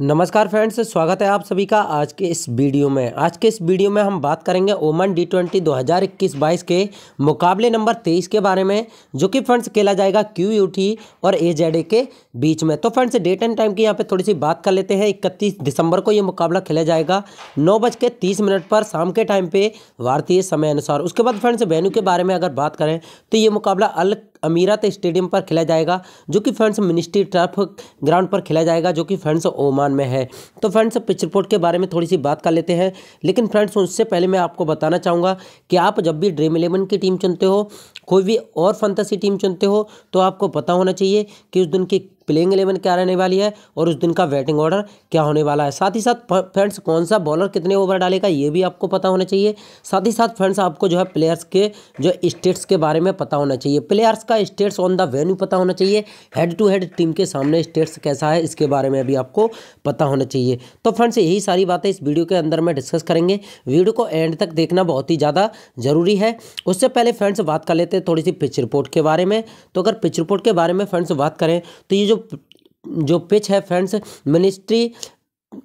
नमस्कार फ्रेंड्स स्वागत है आप सभी का आज के इस वीडियो में आज के इस वीडियो में हम बात करेंगे ओमन डी ट्वेंटी दो हज़ार इक्कीस बाईस के मुकाबले नंबर तेईस के बारे में जो कि फ्रेंड्स खेला जाएगा क्यू यू टी और ए जेड ए के बीच में तो फ्रेंड्स डेट एंड टाइम की यहाँ पे थोड़ी सी बात कर लेते हैं इकतीस दिसंबर को ये मुकाबला खेला जाएगा नौ बज के तीस मिनट पर शाम के टाइम पर भारतीय समय अनुसार उसके बाद फ्रेंड्स वेन्यू के बारे में अगर बात करें तो ये मुकाबला अल अमीरात स्टेडियम पर खेला जाएगा जो कि फ्रेंड्स मिनिस्ट्री टर्फ ग्राउंड पर खेला जाएगा जो कि फ्रेंड्स ओमान में है तो फ्रेंड्स पिच रिपोर्ट के बारे में थोड़ी सी बात कर लेते हैं लेकिन फ्रेंड्स उससे पहले मैं आपको बताना चाहूँगा कि आप जब भी ड्रीम इलेवन की टीम चुनते हो कोई भी और फंतासी टीम चुनते हो तो आपको पता होना चाहिए कि उस दिन की प्लेइंग एलेवन क्या रहने वाली है और उस दिन का बैटिंग ऑर्डर क्या होने वाला है साथ ही साथ फ्रेंड्स कौन सा बॉलर कितने ओवर डालेगा ये भी आपको पता होना चाहिए साथ ही साथ फ्रेंड्स आपको जो है प्लेयर्स के जो स्टेट्स के बारे में पता होना चाहिए प्लेयर्स का स्टेट्स ऑन द वेन्यू पता होना चाहिए हेड टू हेड टीम के सामने स्टेट्स कैसा है इसके बारे में भी आपको पता होना चाहिए तो फ्रेंड्स यही सारी बातें इस वीडियो के अंदर में डिस्कस करेंगे वीडियो को एंड तक देखना बहुत ही ज़्यादा ज़रूरी है उससे पहले फ्रेंड्स बात कर लेते हैं थोड़ी सी पिच रिपोर्ट के बारे में तो अगर पिच रिपोर्ट के बारे में फ्रेंड्स बात करें तो ये जो जो जो पिच है friends ministry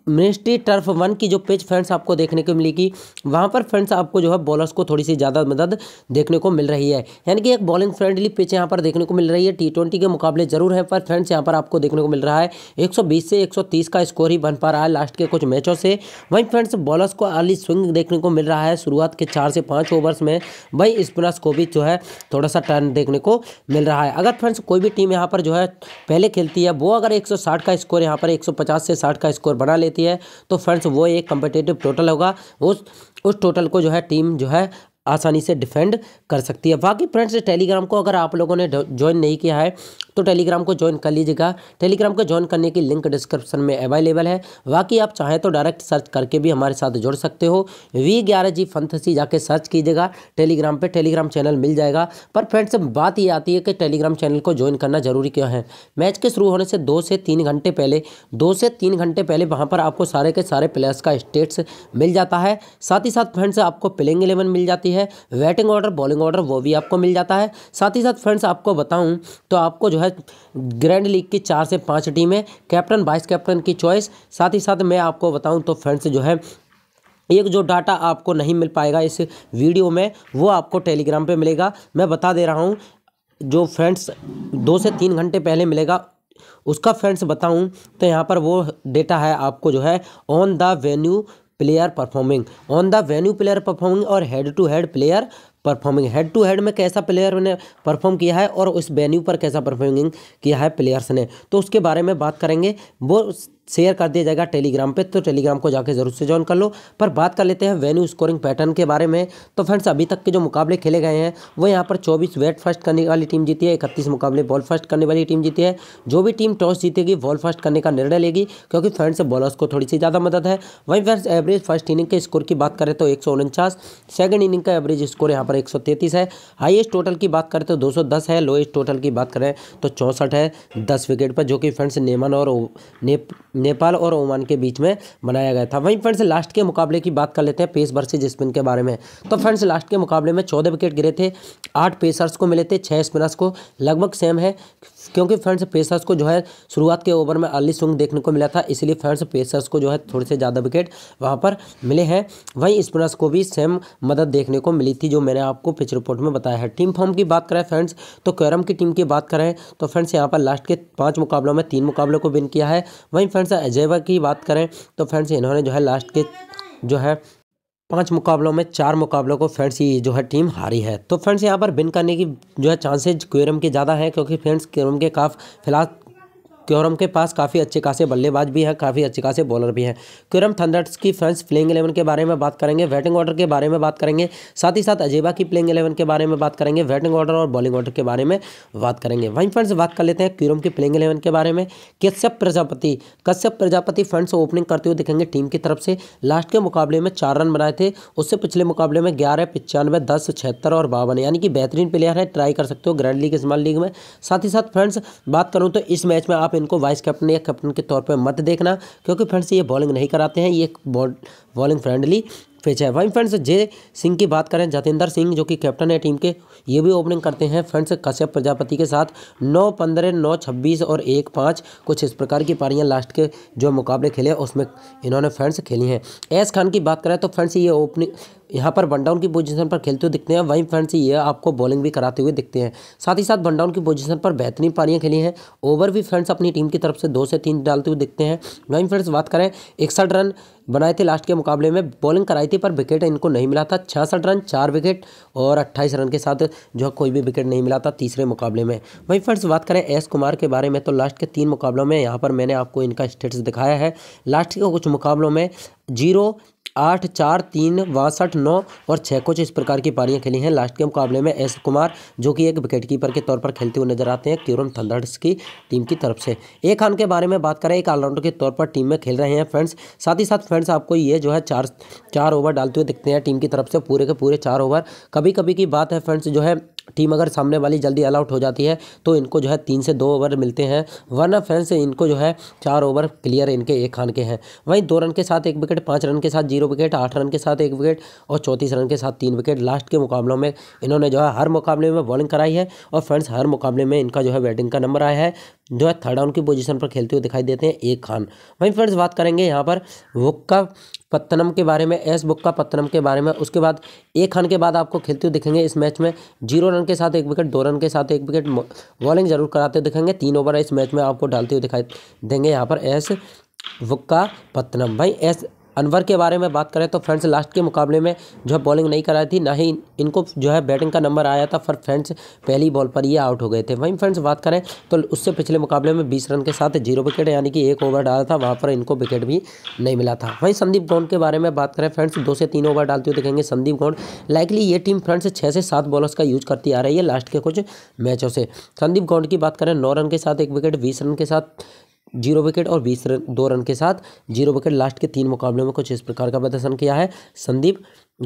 ministry turf one की जो पिच फ्रेंड्स आपको देखने को मिलेगी वहाँ पर फ्रेंड्स आपको जो है बॉलर्स को थोड़ी सी ज़्यादा मदद देखने को मिल रही है यानी कि एक बॉलिंग फ्रेंडली पिच यहाँ पर देखने को मिल रही है टी ट्वेंटी के मुकाबले जरूर है पर फ्रेंड्स यहाँ पर आपको देखने को मिल रहा है 120 से 130 का स्कोर ही बन पा रहा है लास्ट के कुछ मैचों से वहीं फ्रेंड्स बॉलर्स को अर्ली स्विंग देखने को मिल रहा है शुरुआत के चार से पाँच ओवर्स में वहीं स्पिनर्स को भी जो है थोड़ा सा टर्न देखने को मिल रहा है अगर फ्रेंड्स कोई भी टीम यहाँ पर जो है पहले खेलती है वो अगर एक का स्कोर यहाँ पर एक से साठ का स्कोर बना लेती है तो फ्रेंड्स वो एक कम्पिटेटिव टोटल होगा उस उस टोटल को जो है टीम जो है आसानी से डिफेंड कर सकती है बाकी फ्रेंड्स टेलीग्राम को अगर आप लोगों ने ज्वाइन नहीं किया है तो टेलीग्राम को ज्वाइन कर लीजिएगा टेलीग्राम को ज्वाइन करने की लिंक डिस्क्रिप्शन में अवेलेबल है बाकी आप चाहें तो डायरेक्ट सर्च करके भी हमारे साथ जुड़ सकते हो वी ग्यारह जी फंथसी जाके सर्च कीजिएगा टेलीग्राम पर टेलीग्राम चैनल मिल जाएगा पर फ्रेंड्स बात ये आती है कि टेलीग्राम चैनल को ज्वाइन करना जरूरी क्यों है मैच के शुरू होने से दो से तीन घंटे पहले दो से तीन घंटे पहले वहाँ पर आपको सारे के सारे प्लेयर्स का स्टेट्स मिल जाता है साथ ही साथ फ्रेंड्स आपको प्लेइंग इलेवन मिल जाती है बैटिंग ऑर्डर बॉलिंग ऑर्डर वो भी आपको मिल जाता है साथ ही साथ फ्रेंड्स आपको बताऊँ तो आपको जो है ग्रैंड लीग की चार से पाँच टीमें कैप्टन वाइस कैप्टन की चॉइस साथ ही साथ मैं आपको बताऊँ तो फ्रेंड्स जो है एक जो डाटा आपको नहीं मिल पाएगा इस वीडियो में वो आपको टेलीग्राम पे मिलेगा मैं बता दे रहा हूँ जो फ्रेंड्स दो से तीन घंटे पहले मिलेगा उसका फ्रेंड्स बताऊँ तो यहाँ पर वो डेटा है आपको जो है on the venue player performing on the venue player performing और head to head player performing head to head में कैसा प्लेयर ने परफॉर्म किया है और उस वेन्यू पर कैसा परफॉर्मिंग किया है प्लेयर्स ने तो उसके बारे में बात करेंगे वो शेयर कर दिया जाएगा टेलीग्राम पे तो टेलीग्राम को जाकर जरूर से ज्वाइन कर लो पर बात कर लेते हैं वेन्यू स्कोरिंग पैटर्न के बारे में तो फ्रेंड्स अभी तक के जो मुकाबले खेले गए हैं वो यहाँ पर चौबीस वेट फर्स्ट करने वाली टीम जीती है इकतीस मुकाबले बॉल फर्स्ट करने वाली टीम जीती है जो भी टीम टॉस जीतेगी बॉल फर्स्ट करने का निर्णय लेगी क्योंकि फ्रेंड्स बॉलर्स को थोड़ी सी ज़्यादा मदद है वहीं फ्रेंड्स एवरेज फर्स्ट इनिंग के स्कोर की बात करें तो एक सेकंड इनिंग का एवरेज स्कोर यहाँ पर एक है हाइएस्ट टोटल की बात करें तो दो है लोएस्ट टोटल की बात करें तो चौंसठ है दस विकेट पर जो कि फ्रेंड्स नेमन और नेपाल और ओमान के बीच में बनाया गया था वहीं फ्रेंड्स लास्ट के मुकाबले की बात कर लेते हैं पेस वर्सेज स्पिन के बारे में तो फ्रेंड्स लास्ट के मुकाबले में चौदह विकेट गिरे थे आठ पेसर्स को मिले थे छः स्पिनर्स को लगभग सेम है क्योंकि फ्रेंड्स पेसर्स को जो है शुरुआत के ओवर में अर्ली स्विंग देखने को मिला था इसलिए फ्रेंड्स पेसर्स को जो है थोड़े से ज़्यादा विकेट वहाँ पर मिले हैं वहीं स्पिनर्स को भी सेम मदद देखने को मिली थी जो मैंने आपको पिच रिपोर्ट में बताया है टीम फॉर्म की बात करें फ्रेंड्स तो कैरम की टीम की बात करें तो फ्रेंड्स यहाँ पर लास्ट के पाँच मुकाबलों में तीन मुकाबलों को विन किया है वहीं फ्रेंड्स अजयवा की बात करें तो फ्रेंड्स इन्होंने जो है लास्ट के जो है पांच मुकाबलों में चार मुकाबलों को फ्रेंड्स ये जो है टीम हारी है तो फ्रेंड्स यहाँ पर बिन करने की जो है चांसेज क्वेरम के ज़्यादा है क्योंकि फ्रेंड्स क्वेरम के काफ फिलहाल क्योरम के पास काफ़ी अच्छे खासे बल्लेबाज भी हैं काफ़ी अच्छे खासे बॉलर भी हैं क्योरम थंडर्स की फ्रेंड्स प्लेइंग एलेवन के बारे में बात करेंगे बैटिंग ऑर्डर के बारे में बात करेंगे साथ ही साथ अजेबा की प्लेइंग एलेवन के बारे में बात करेंगे बैटिंग ऑर्डर और बॉलिंग ऑर्डर के बारे में बात करेंगे वहीं फ्रेंड्स बात कर लेते हैं क्यूरम की प्लेइंग एलेवन के बारे में कश्यप प्रजापति कश्यप प्रजापति फ्रेंड्स ओपनिंग करते हुए दिखेंगे टीम की तरफ से लास्ट के मुकाबले में चार रन बनाए थे उससे पिछले मुकाबले में ग्यारह पचानवे दस छिहत्तर और बावन यानी कि बेहतरीन प्लेयर है ट्राई कर सकते हो ग्रैंड लीग स्मॉल लीग में साथ ही साथ फ्रेंड्स बात करूँ तो इस मैच में आप इनको वाइस कैप्टन या कैप्टन के तौर पर मत देखना क्योंकि फ्रेंड्स ये बॉलिंग नहीं कराते हैं ये बॉलिंग फ्रेंडली फेच है वहीं फ्रेंड्स जय सिंह की बात करें जतेंद्र सिंह जो कि कैप्टन है टीम के ये भी ओपनिंग करते हैं फ्रेंड्स कश्यप प्रजापति के साथ नौ पंद्रह नौ छब्बीस और एक पाँच कुछ इस प्रकार की पारियाँ लास्ट के जो मुकाबले खेले उसमें इन्होंने फ्रेंड्स खेली हैं एस खान की बात करें तो फ्रेंड्स ये ओपनिंग यहाँ पर वन डाउन की पोजीशन पर खेलते हुए दिखते हैं वहीं फ्रेंड्स ये आपको बॉलिंग भी कराते हुए दिखते हैं साथ ही साथ वन डाउन की पोजीशन पर बेहतरीन पारियाँ खेली हैं ओवर भी फ्रेंड्स अपनी टीम की तरफ से दो से तीन डालते हुए दिखते हैं वहीं फ्रेंड्स बात करें इकसठ रन बनाए थे लास्ट के मुकाबले में बॉलिंग कराई थी पर विकेट इनको नहीं मिला था छियासठ रन चार विकेट और अट्ठाईस रन के साथ जो कोई भी विकेट नहीं मिला था तीसरे मुकाबले में वहीं फर्स्ट बात करें एस कुमार के बारे में तो लास्ट के तीन मुकाबलों में यहाँ पर मैंने आपको इनका स्टेटस दिखाया है लास्ट के कुछ मुकाबलों में जीरो आठ चार तीन बासठ नौ और छः कुछ इस प्रकार की पारियां खेली हैं लास्ट के मुकाबले में एस कुमार जो कि एक विकेट कीपर के तौर पर खेलते हुए नजर आते हैं क्यूरम थंडर्स की टीम की तरफ से ए खान के बारे में बात करें एक ऑलराउंडर के तौर पर टीम में खेल रहे हैं फ्रेंड्स साथ ही साथ फ्रेंड्स आपको ये जो है चार चार ओवर डालते हुए दिखते हैं टीम की तरफ से पूरे के पूरे चार ओवर कभी कभी की बात है फ्रेंड्स जो है टीम अगर सामने वाली जल्दी ऑल आउट हो जाती है तो इनको जो है तीन से दो ओवर मिलते हैं वरना फैंस इनको जो है चार ओवर क्लियर इनके एक खान के हैं वहीं दो रन के साथ एक विकेट पाँच रन के साथ जीरो विकेट आठ रन के साथ एक विकेट और चौंतीस रन के साथ तीन विकेट लास्ट के मुकाबलों में इन्होंने जो है हर मुकाबले में बॉलिंग कराई है और फ्रेंड्स हर मुकाबले में इनका जो है बैटिंग का नंबर आया है जो है थर्ड डाउन की पोजीशन पर खेलते हुए दिखाई देते हैं एक खान वहीं फ्रेंड्स बात करेंगे यहाँ पर वुक्का पत्तनम के बारे में एस बुक्का पत्तनम के बारे में उसके बाद एक खान के बाद आपको खेलते हुए दिखेंगे इस मैच में जीरो रन के साथ एक विकेट दो रन के साथ एक विकेट बॉलिंग जरूर कराते हुए दिखेंगे तीन ओवर इस मैच में आपको डालते हुए दिखाई देंगे यहाँ पर एस वुक्का पत्तनम भाई एस अनवर के बारे में बात करें तो फ्रेंड्स लास्ट के मुकाबले में जो है बॉलिंग नहीं कराई थी ना ही इनको जो है बैटिंग का नंबर आया था पर फ्रेंड्स पहली बॉल पर ये आउट हो गए थे वहीं फ्रेंड्स बात करें तो उससे पिछले मुकाबले में बीस रन के साथ जीरो विकेट यानी कि एक ओवर डाला था वहाँ पर इनको विकेट भी नहीं मिला था वहीं संदीप गौंड के बारे में बात करें फ्रेंड्स दो से तीन ओवर डालते हुए दिखेंगे संदीप गौंड लाइकली ये टीम फ्रेंड्स छः से सात बॉलर्स का यूज करती आ रही है लास्ट के कुछ मैचों से संदीप गौंड की बात करें नौ रन के साथ एक विकेट बीस रन के साथ जीरो विकेट और बीस रन दो रन के साथ जीरो विकेट लास्ट के तीन मुकाबलों में कुछ इस प्रकार का प्रदर्शन किया है संदीप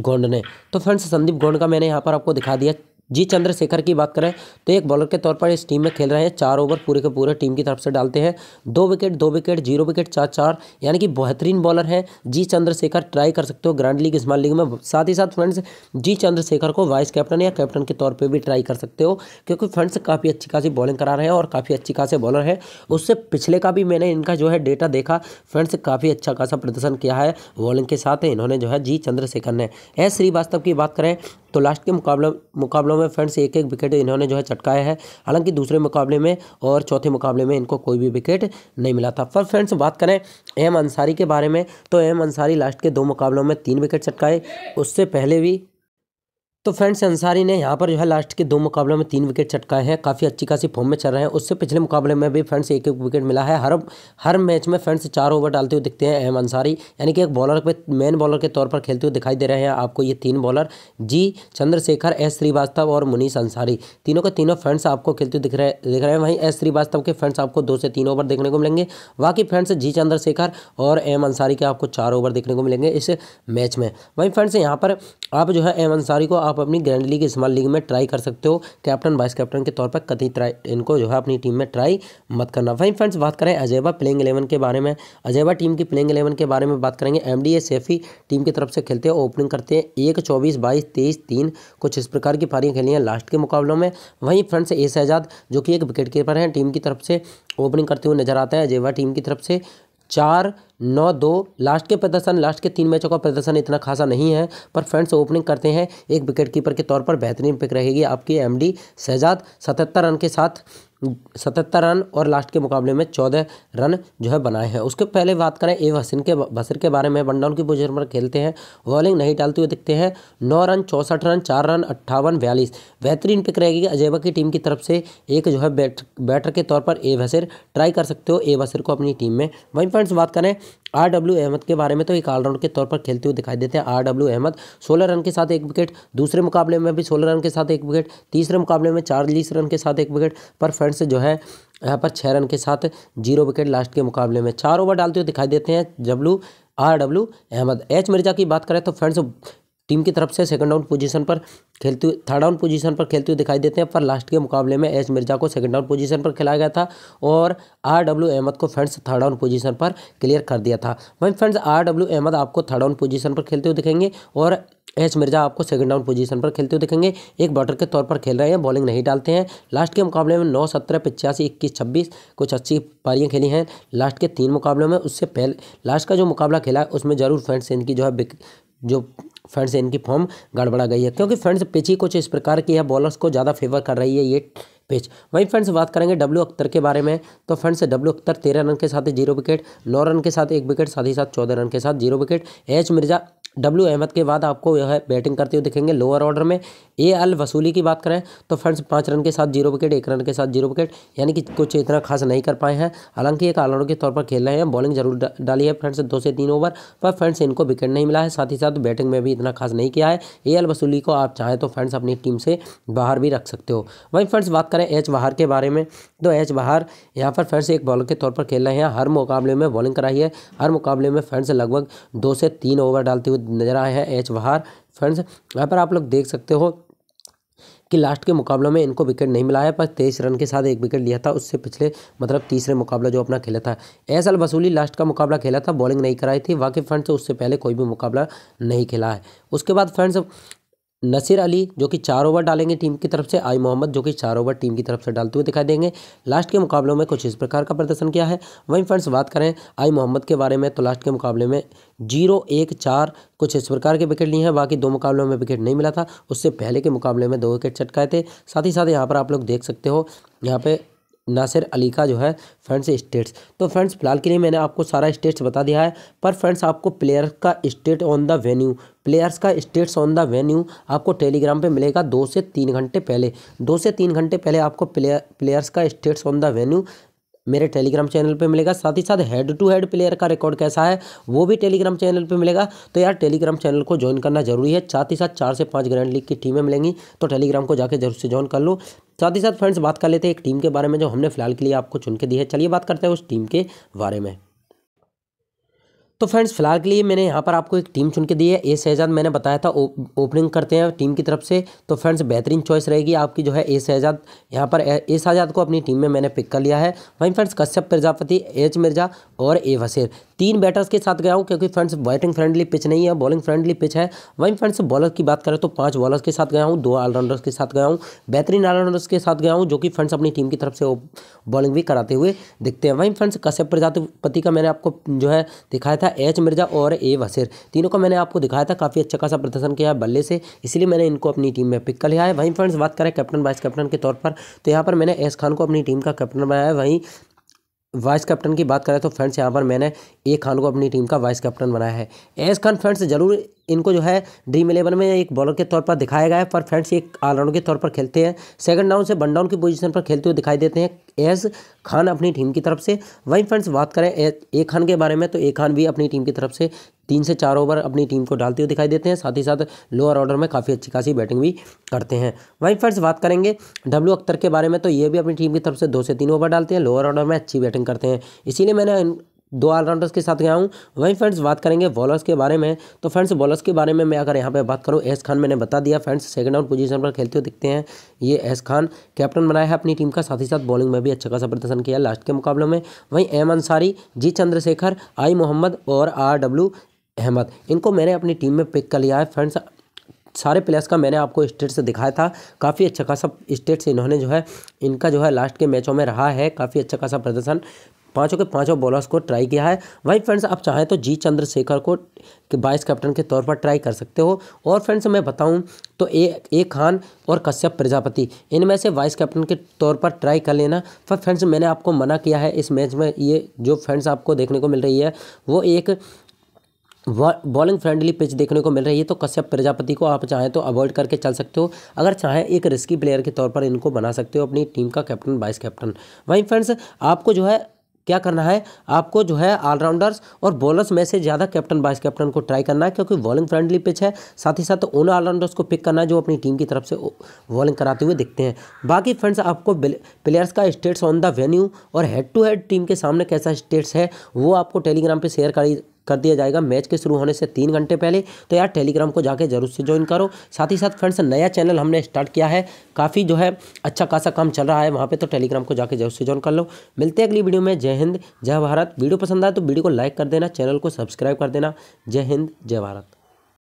गोंड ने तो फ्रेंड्स संदीप गोंड का मैंने यहाँ पर आपको दिखा दिया जी चंद्रशेखर की बात करें तो एक बॉलर के तौर पर इस टीम में खेल रहे हैं चार ओवर पूरे के पूरे टीम की तरफ से डालते हैं दो विकेट दो विकेट जीरो विकेट चार चार यानी कि बेहतरीन बॉलर हैं जी चंद्रशेखर ट्राई कर सकते हो ग्रैंड लीग स्मॉल लीग में साथ ही साथ फ्रेंड्स जी चंद्रशेखर को वाइस कैप्टन या कैप्टन के तौर पर भी ट्राई कर सकते हो क्योंकि फ्रेंड्स काफ़ी अच्छी खासी बॉलिंग करा रहे हैं और काफ़ी अच्छी खासे बॉलर है उससे पिछले का भी मैंने इनका जो है डेटा देखा फ्रेंड्स काफ़ी अच्छा खासा प्रदर्शन किया है बॉलिंग के साथ इन्होंने जो है जी चंद्रशेखर ने एस श्रीवास्तव की बात करें तो लास्ट के मुकाबला मुकाबला ओवरों में फ्रेंड्स एक एक विकेट इन्होंने जो है चटकाया है हालांकि दूसरे मुकाबले में और चौथे मुकाबले में इनको कोई भी विकेट नहीं मिला था पर फ्रेंड्स बात करें एम अंसारी के बारे में तो एम अंसारी लास्ट के दो मुकाबलों में तीन विकेट चटकाए उससे पहले भी तो फ्रेंड्स अंसारी ने यहाँ पर जो है लास्ट के दो मुकाबलों में तीन विकेट चटकाए हैं काफ़ी अच्छी खासी फॉर्म में चल रहे हैं उससे पिछले मुकाबले में भी फ्रेंड्स एक एक विकेट मिला है हर हर मैच में फ्रेंड्स चार ओवर डालते हुए दिखते हैं अहम अंसारी यानी कि एक बॉलर पे मेन बॉलर के तौर पर खेलते हुए दिखाई दे रहे हैं आपको ये तीन bowler G Chandrashekhar S Srivastava और मुनीष अंसारी तीनों के तीनों फ्रेंड्स आपको खेलते हुए दिख रहे दिख रहे हैं वहीं एस श्रीवास्तव के फ्रेंड्स आपको दो से तीन ओवर देखने को मिलेंगे बाकी फ्रेंड्स जी चंद्रशेखर और एम अंसारी के आपको चार ओवर देखने को मिलेंगे इस मैच में वहीं फ्रेंड्स यहाँ पर आप जो है एम अंसारी को आप आप अपनी ग्रैंड लीग स्मॉल लीग में ट्राई कर सकते हो कैप्टन वाइस कैप्टन के तौर पर कभी ट्राई इनको जो है अपनी टीम में ट्राई मत करना वहीं फ्रेंड्स बात करें अजयबा प्लेइंग एलेवन के बारे में अजयबा टीम की प्लेइंग एलेवन के बारे में बात करेंगे एम डी सेफी टीम की तरफ से खेलते हैं ओपनिंग करते हैं एक चौबीस बाईस तेईस तीन कुछ इस प्रकार की पारियाँ खेली हैं लास्ट के मुकाबलों में वहीं फ्रेंड्स ए शहजाद जो कि एक विकेट कीपर हैं टीम की तरफ से ओपनिंग करते हुए नजर आता है अजयबा टीम की तरफ से चार नौ दो लास्ट के प्रदर्शन लास्ट के तीन मैचों का प्रदर्शन इतना खासा नहीं है पर फ्रेंड्स ओपनिंग करते हैं एक विकेट कीपर के तौर पर बेहतरीन पिक रहेगी आपकी एमडी शहजाद सतहत्तर रन के साथ सतहत्तर रन और लास्ट के मुकाबले में चौदह रन जो है बनाए हैं उसके पहले बात करें ए वसिन के बसर के बारे में वन डाउन की पोजिशन पर खेलते हैं बॉलिंग नहीं डालते हुए दिखते हैं नौ रन चौंसठ रन चार रन अट्ठावन बयालीस बेहतरीन पिक रहेगी अजयबा की टीम की तरफ से एक जो है बैट बैटर के तौर पर ए वसर ट्राई कर सकते हो ए वसर को अपनी टीम में वहीं फ्रेंड्स बात करें आर डब्ल्यू अहमद के बारे में तो एक ऑलराउंड के तौर पर खेलते हुए दिखाई देते हैं आर डब्ल्यू अहमद सोलह रन के साथ एक विकेट दूसरे मुकाबले में भी सोलह रन के साथ एक विकेट तीसरे मुकाबले में चालीस रन के साथ एक विकेट पर फ्रेंड्स जो है यहाँ पर छः रन के साथ जीरो विकेट लास्ट के मुकाबले में चार ओवर डालते हुए दिखाई देते हैं W R W Ahmed H Mirza की बात करें तो फ्रेंड्स टीम की तरफ से सेकंड डाउन पोजीशन पर खेलते हुए थर्ड राउंड पोजीशन पर खेलते हुए दिखाई देते हैं पर लास्ट के मुकाबले में एच मिर्जा को सेकंड डाउन पोजीशन पर खिलाया गया था और आर डब्ल्यू अहमद को फ्रेंड्स थर्ड राउंड पोजीशन पर क्लियर कर दिया था वहीं फ्रेंड्स आर डब्ल्यू अहमद आपको थर्ड राउंड पोजीशन पर खेलते हुए दिखेंगे और एच मिर्जा आपको सेकंड डाउन पोजीशन पर खेलते हुए दिखेंगे एक बॉटर के तौर पर खेल रहे हैं बॉलिंग नहीं डालते हैं लास्ट के मुकाबले में नौ सत्रह पचासी इक्कीस छब्बीस कुछ अच्छी पारियाँ खेली हैं लास्ट के तीन मुकाबलों में उससे पहले लास्ट का जो मुकाबला खेला है उसमें ज़रूर फ्रेंड्स इनकी जो है जो फ्रेंड्स इनकी फॉर्म गड़बड़ा गई है क्योंकि फ्रेंड्स पिच ही कुछ इस प्रकार की है बॉलर्स को ज़्यादा फेवर कर रही है ये पिच वहीं फ्रेंड्स बात करेंगे डब्ल्यू अख्तर के बारे में तो फ्रेंड्स डब्ल्यू अख्तर तेरह रन के साथ जीरो विकेट नौ रन के साथ एक विकेट साथ ही साथ चौदह रन के साथ zero wicket H Mirza W Ahmed के बाद आपको यह बैटिंग करते हुए दिखेंगे लोअर ऑर्डर में ए अल वसूली की बात करें तो फ्रेंड्स पाँच रन के साथ जीरो विकेट एक रन के साथ जीरो विकेट यानी कि कुछ इतना खास नहीं कर पाए हैं हालांकि एक ऑलराउंडर के तौर पर खेल रहे हैं बॉलिंग जरूर डाली है फ्रेंड्स दो से तीन ओवर पर फ्रेंड्स इनको विकेट नहीं मिला है साथ ही साथ बैटिंग में भी इतना खास नहीं किया है ए अल वसूली को आप चाहें तो फ्रेंड्स अपनी टीम से बाहर भी रख सकते हो वहीं फ्रेंड्स बात करें एच बाहर के बारे में तो एच बाहर यहाँ पर फ्रेंड्स एक बॉलर के तौर पर खेल रहे हैं हर मुकाबले में बॉलिंग कराई है हर मुकाबले में फ्रेंड्स लगभग दो से तीन ओवर डालते हुए नज़र आए हैं एच वहार फ्रेंड्स यहाँ पर आप लोग देख सकते हो कि लास्ट के मुकाबलों में इनको विकेट नहीं मिला है पर तेईस रन के साथ एक विकेट लिया था उससे पिछले मतलब तीसरे मुकाबला जो अपना खेला था एस अल वसूली लास्ट का मुकाबला खेला था बॉलिंग नहीं कराई थी वाकई फ्रेंड्स उससे पहले कोई भी मुकाबला नहीं खेला है उसके बाद फ्रेंड्स नसीर अली जो कि चार ओवर डालेंगे टीम की तरफ से आई मोहम्मद जो कि चार ओवर टीम की तरफ से डालते हुए दिखाई देंगे लास्ट के मुकाबलों में कुछ इस प्रकार का प्रदर्शन किया है वहीं फ्रेंड्स बात करें आई मोहम्मद के बारे में तो लास्ट के मुकाबले में जीरो एक चार कुछ इस प्रकार के विकेट लिए हैं बाकी दो मुकाबलों में विकेट नहीं मिला था उससे पहले के मुकाबले में दो विकेट चटकाए थे साथ ही साथ यहाँ पर आप लोग देख सकते हो यहाँ पर नासिर अली का जो है फ्रेंड्स स्टेट्स तो फ्रेंड्स फिलहाल के लिए मैंने आपको सारा स्टेट्स बता दिया है पर फ्रेंड्स आपको प्लेयर का stat on the venue players का स्टेट्स ऑन द वेन्यू आपको टेलीग्राम पे मिलेगा दो से तीन घंटे पहले दो से तीन घंटे पहले आपको प्लेयर प्लेयर्स का स्टेट्स ऑन द वेन्यू मेरे टेलीग्राम चैनल पे मिलेगा साथ ही साथ हेड टू हेड प्लेयर का रिकॉर्ड कैसा है वो भी टेलीग्राम चैनल पे मिलेगा तो यार टेलीग्राम चैनल को ज्वाइन करना जरूरी है साथ ही साथ चार से पाँच ग्रैंड लीग की टीमें मिलेंगी तो टेलीग्राम को जाके जरूर से ज्वाइन कर लो साथ ही साथ फ्रेंड्स बात कर लेते हैं एक टीम के बारे में जो हमने फिलहाल के लिए आपको चुन के दी है चलिए बात करते हैं उस टीम के बारे में तो फ्रेंड्स फिलहाल के लिए मैंने यहाँ पर आपको एक टीम चुन के दी है ए शहजाद मैंने बताया था ओपनिंग करते हैं टीम की तरफ से तो फ्रेंड्स बेहतरीन चॉइस रहेगी आपकी जो है ए शहजाद यहाँ पर ए शहजाद को अपनी टीम में मैंने पिक कर लिया है वहीं फ्रेंड्स कश्यप प्रजापति एच मिर्जा और ए वसीर तीन बैटर्स के साथ गया हूँ क्योंकि फ्रेंड्स बैटिंग फ्रेंडली पिच नहीं है बॉलिंग फ्रेंडली पिच है वहीं फ्रेंड्स बॉलर की बात करें तो पाँच बॉलर्स के साथ गया हूँ दो ऑलराउंडर्स के साथ गया हूँ बेहतरीन ऑलराउंडर्स के साथ गया हूँ जो कि फ्रेंड्स अपनी टीम की तरफ से बॉलिंग भी कराते हुए दिखते हैं वहीं फ्रेंड्स कश्यप प्रजापति का मैंने आपको जो है दिखाया था था एच मिर्जा और ए वसीर तीनों को मैंने आपको दिखाया था काफ़ी अच्छा खासा प्रदर्शन किया है बल्ले से इसलिए मैंने इनको अपनी टीम में पिक कर लिया है वहीं फ्रेंड्स बात करें कैप्टन वाइस कैप्टन के तौर पर तो यहाँ पर मैंने एस खान को अपनी टीम का कैप्टन बनाया है वहीं वाइस कैप्टन की बात करें तो फ्रेंड्स यहाँ पर मैंने ए खान को अपनी टीम का वाइस कैप्टन बनाया है एस खान फ्रेंड्स जरूर इनको जो है ड्रीम इलेवन में एक बॉलर के तौर पर दिखाया गया है पर फ्रेंड्स एक ऑलराउंड के तौर पर खेलते हैं सेकंड डाउन से वन डाउन की पोजीशन पर खेलते हुए दिखाई देते हैं एस खान अपनी टीम की तरफ से वहीं फ्रेंड्स बात करें ए खान के बारे में तो ए खान भी अपनी टीम की तरफ से तीन से चार ओवर अपनी टीम को डालते हुए दिखाई देते हैं साथ ही साथ लोअर ऑर्डर में काफ़ी अच्छी खासी बैटिंग भी करते हैं वहीं फर्स्ट बात करेंगे डब्ल्यू अख्तर के बारे में तो ये भी अपनी टीम की तरफ से दो से तीन ओवर डालते हैं लोअर ऑर्डर में अच्छी बैटिंग करते हैं इसीलिए मैंने दो ऑलराउंडर्स के साथ गया हूँ वहीं फ्रेंड्स बात करेंगे बॉलर्स के बारे में तो फ्रेंड्स बॉलर्स के बारे में मैं अगर यहाँ पे बात करूँ एस खान मैंने बता दिया फ्रेंड्स सेकंड राउंड पोजीशन पर खेलते हुए दिखते हैं ये एस खान कैप्टन बनाया है अपनी टीम का साथ ही साथ बॉलिंग में भी अच्छा खासा प्रदर्शन किया लास्ट के मुकाबलों में वहीं M Ansari G Chandrashekhar I Mohammad और आर डब्ल्यू अहमद इनको मैंने अपनी टीम में पिक कर लिया है फ्रेंड्स सारे प्लेयर्स का मैंने आपको स्टेट से दिखाया था काफ़ी अच्छा खासा स्टेट से इन्होंने जो है इनका जो है लास्ट के मैचों में रहा है काफ़ी अच्छा खासा प्रदर्शन पांचों के पांचों बॉलर्स को ट्राई किया है वही फ्रेंड्स आप चाहें तो जी चंद्रशेखर को वाइस कैप्टन के तौर पर ट्राई कर सकते हो और फ्रेंड्स मैं बताऊं तो ए ए खान और कश्यप प्रजापति इनमें से वाइस कैप्टन के तौर पर ट्राई कर लेना पर फ्रेंड्स मैंने आपको मना किया है इस मैच में ये जो फ्रेंड्स आपको देखने को मिल रही है वो एक बॉलिंग फ्रेंडली पिच देखने को मिल रही है तो कश्यप प्रजापति को आप चाहें तो अवॉइड करके चल सकते हो अगर चाहें एक रिस्की प्लेयर के तौर पर इनको बना सकते हो अपनी टीम का कैप्टन वाइस कैप्टन वहीं फ्रेंड्स आपको जो है क्या करना है आपको जो है ऑलराउंडर्स और बॉलर्स में से ज़्यादा कैप्टन वाइस कैप्टन को ट्राई करना है क्योंकि बॉलिंग फ्रेंडली पिच है साथ ही साथ उन ऑलराउंडर्स को पिक करना है जो अपनी टीम की तरफ से बॉलिंग कराते हुए दिखते हैं बाकी फ्रेंड्स आपको प्लेयर्स का स्टेट्स ऑन द वेन्यू और हेड टू हेड टीम के सामने कैसा स्टेट्स है वो आपको टेलीग्राम पर शेयर करी कर दिया जाएगा मैच के शुरू होने से तीन घंटे पहले तो यार टेलीग्राम को जाके जरूर से ज्वाइन करो साथ ही साथ फ्रेंड्स नया चैनल हमने स्टार्ट किया है काफ़ी जो है अच्छा खासा काम चल रहा है वहाँ पर तो टेलीग्राम को जाकर जरूर से ज्वाइन कर लो मिलते हैं अगली वीडियो में जय हिंद जय भारत वीडियो पसंद आए तो वीडियो को लाइक कर देना चैनल को सब्सक्राइब कर देना जय हिंद जय भारत